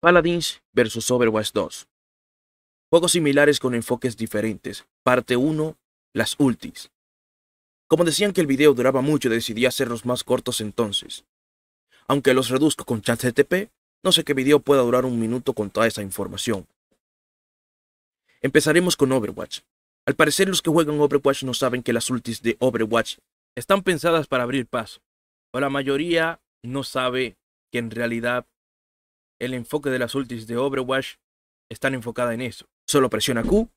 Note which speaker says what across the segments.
Speaker 1: Paladins vs Overwatch 2. Juegos similares con enfoques diferentes. Parte 1, las ultis. Como decían que el video duraba mucho, decidí hacerlos más cortos entonces. Aunque los reduzco con ChatGTP, no sé qué video pueda durar un minuto con toda esa información. Empezaremos con Overwatch. Al parecer los que juegan Overwatch no saben que las ultis de Overwatch están pensadas para abrir paso, o la mayoría no sabe que en realidad el enfoque de las ultis de Overwatch están enfocadas en eso. Solo presiona Q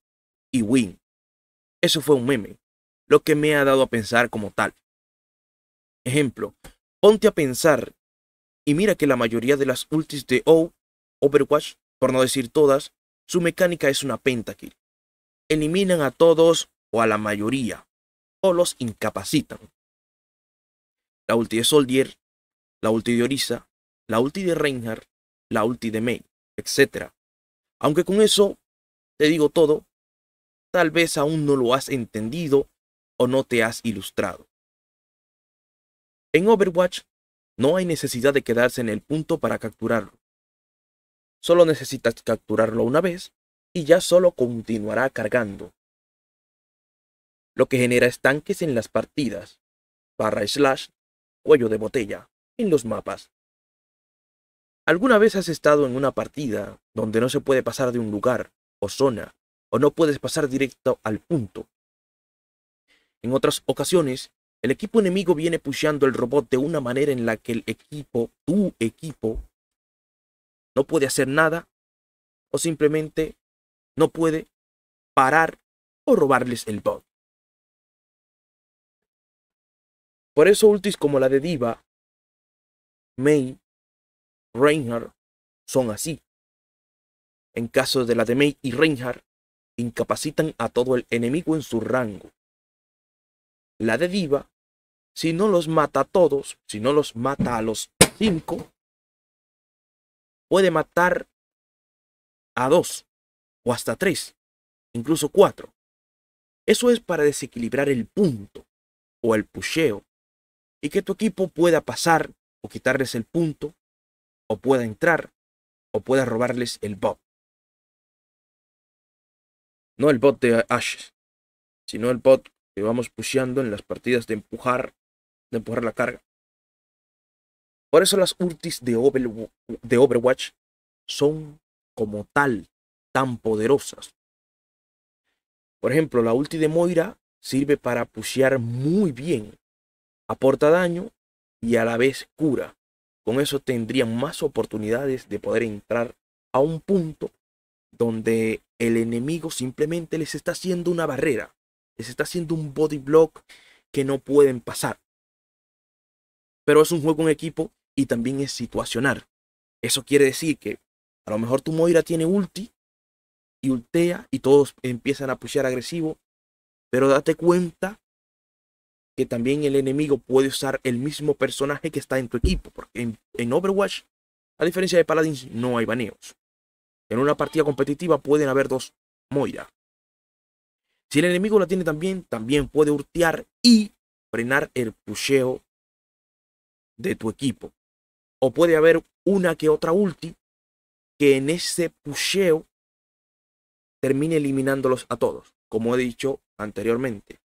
Speaker 1: y win. Eso fue un meme, lo que me ha dado a pensar como tal. Ejemplo, ponte a pensar y mira que la mayoría de las ultis de O, Overwatch, por no decir todas, su mecánica es una pentakill. Eliminan a todos o a la mayoría, o los incapacitan. La ulti de Soldier, la ulti de Orisa, la ulti de Reinhardt, la ulti de Mei, etc. Aunque con eso te digo todo, tal vez aún no lo has entendido o no te has ilustrado. En Overwatch no hay necesidad de quedarse en el punto para capturarlo. Solo necesitas capturarlo una vez y ya solo continuará cargando. Lo que genera estanques en las partidas, barra slash, cuello de botella, en los mapas, ¿Alguna vez has estado en una partida donde no se puede pasar de un lugar o zona o no puedes pasar directo al punto? En otras ocasiones, el equipo enemigo viene pusheando el robot de una manera en la que el equipo, tu equipo, no puede hacer nada o simplemente no puede parar o robarles el bot. Por eso ultis como la de Diva, Reinhardt son así. En caso de la de May y Reinhardt, incapacitan a todo el enemigo en su rango. La de Diva, si no los mata a todos, si no los mata a los cinco, puede matar a dos, o hasta tres, incluso cuatro. Eso es para desequilibrar el punto, o el pusheo, y que tu equipo pueda pasar o quitarles el punto o pueda entrar o pueda robarles el bot. No el bot de Ashes, sino el bot que vamos pusheando en las partidas de empujar, de empujar la carga. Por eso las ultis de, de Overwatch son como tal tan poderosas. Por ejemplo, la ulti de Moira sirve para pushear muy bien, aporta daño y a la vez cura. Con eso tendrían más oportunidades de poder entrar a un punto donde el enemigo simplemente les está haciendo una barrera, les está haciendo un body block que no pueden pasar. Pero es un juego en equipo y también es situacional. Eso quiere decir que a lo mejor tu Moira tiene ulti y ultea y todos empiezan a pushear agresivo, pero date cuenta que también el enemigo puede usar el mismo personaje que está en tu equipo, porque en, Overwatch, a diferencia de Paladins, no hay baneos. En una partida competitiva pueden haber dos Moira. Si el enemigo la tiene también, también puede hurtear y frenar el pusheo de tu equipo. O puede haber una que otra ulti que en ese pusheo termine eliminándolos a todos, como he dicho anteriormente.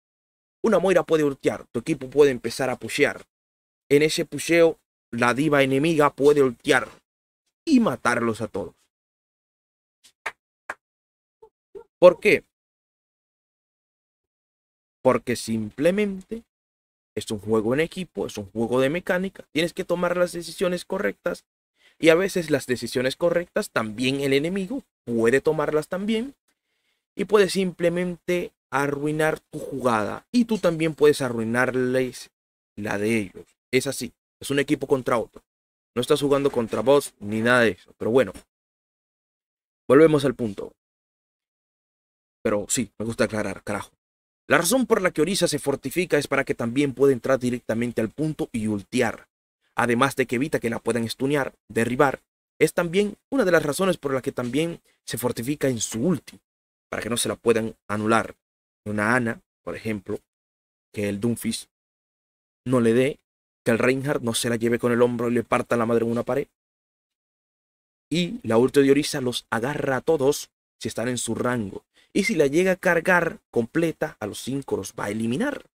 Speaker 1: Una Moira puede ultear, tu equipo puede empezar a pushear. En ese pusheo, la diva enemiga puede ultear y matarlos a todos. ¿Por qué? Porque simplemente es un juego en equipo, es un juego de mecánica, tienes que tomar las decisiones correctas y a veces las decisiones correctas también el enemigo puede tomarlas también y puede simplemente arruinar tu jugada y tú también puedes arruinarles la de ellos. Es así, es un equipo contra otro. No estás jugando contra vos, ni nada de eso, pero bueno. Volvemos al punto. Pero sí, me gusta aclarar, carajo. La razón por la que Orisa se fortifica es para que también pueda entrar directamente al punto y ultear. Además de que evita que la puedan estunear, derribar. Es también una de las razones por la que también se fortifica en su ulti, para que no se la puedan anular una Ana, por ejemplo, que el Dunfis no le dé, que el Reinhardt no se la lleve con el hombro y le parta la madre en una pared. Y la ulte de Orisa los agarra a todos si están en su rango. Y si la llega a cargar completa, a los cinco los va a eliminar.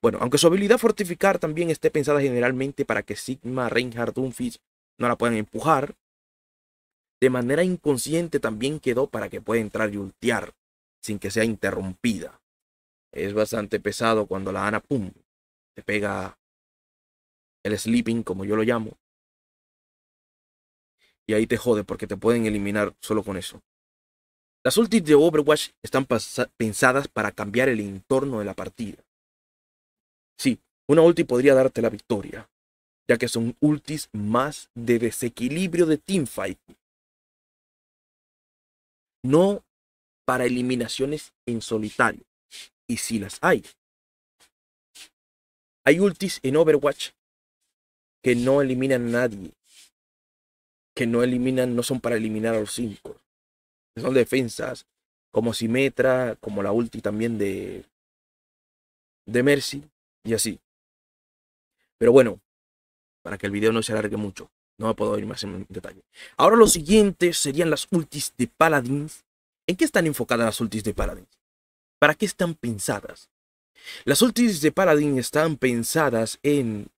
Speaker 1: Bueno, aunque su habilidad fortificar también esté pensada generalmente para que Sigma, Reinhardt, Dunfish no la puedan empujar, de manera inconsciente también quedó para que pueda entrar y ultear sin que sea interrumpida. Es bastante pesado cuando la Ana, pum, te pega el sleeping, como yo lo llamo. Y ahí te jode porque te pueden eliminar solo con eso. Las ultis de Overwatch están pensadas para cambiar el entorno de la partida. Sí, una ulti podría darte la victoria, ya que son ultis más de desequilibrio de teamfight no para eliminaciones en solitario. Y si las hay. Hay ultis en Overwatch que no eliminan a nadie. Que no eliminan, no son para eliminar a los cinco. Son defensas como Simetra, como la ulti también de, de Mercy y así. Pero bueno, para que el video no se alargue mucho. No puedo ir más en detalle. Ahora lo siguiente serían las ultis de Paladins. ¿En qué están enfocadas las ultis de Paladins? ¿Para qué están pensadas? Las ultis de Paladins están pensadas en